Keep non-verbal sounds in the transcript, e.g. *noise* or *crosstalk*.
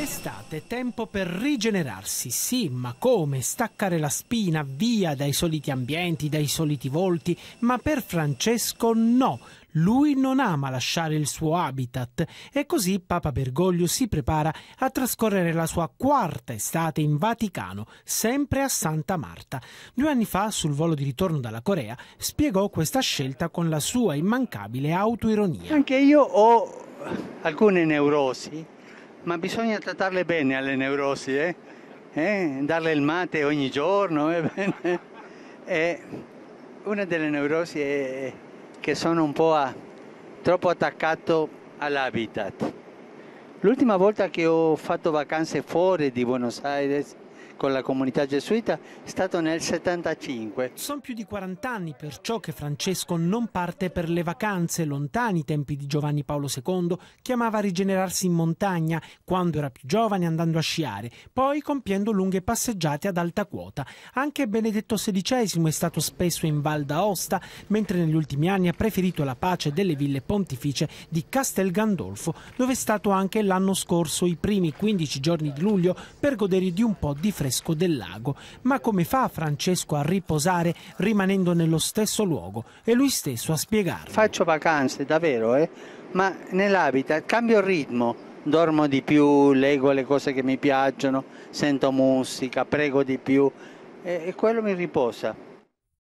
Estate, tempo per rigenerarsi, sì, ma come? Staccare la spina via dai soliti ambienti, dai soliti volti, ma per Francesco no. Lui non ama lasciare il suo habitat e così Papa Bergoglio si prepara a trascorrere la sua quarta estate in Vaticano, sempre a Santa Marta. Due anni fa, sul volo di ritorno dalla Corea, spiegò questa scelta con la sua immancabile autoironia. Anche io ho alcune neurosi ma bisogna trattarle bene alle neurosi, eh? Eh? darle il mate ogni giorno. Eh? *laughs* eh? una delle neurosi è che sono un po' a, troppo attaccato all'habitat. L'ultima volta che ho fatto vacanze fuori di Buenos Aires, con la comunità gesuita è stato nel 75. Sono più di 40 anni perciò che Francesco non parte per le vacanze, lontani i tempi di Giovanni Paolo II, chiamava amava rigenerarsi in montagna quando era più giovane andando a sciare, poi compiendo lunghe passeggiate ad alta quota. Anche Benedetto XVI è stato spesso in Val d'Aosta, mentre negli ultimi anni ha preferito la pace delle ville pontificie di Castel Gandolfo, dove è stato anche l'anno scorso i primi 15 giorni di luglio per godere di un po' di fresco affresco del lago. Ma come fa Francesco a riposare rimanendo nello stesso luogo? E lui stesso a spiegarlo. Faccio vacanze, davvero, eh? ma nell'habitat cambio ritmo dormo di più, leggo le cose che mi piacciono, sento musica, prego di più e quello mi riposa.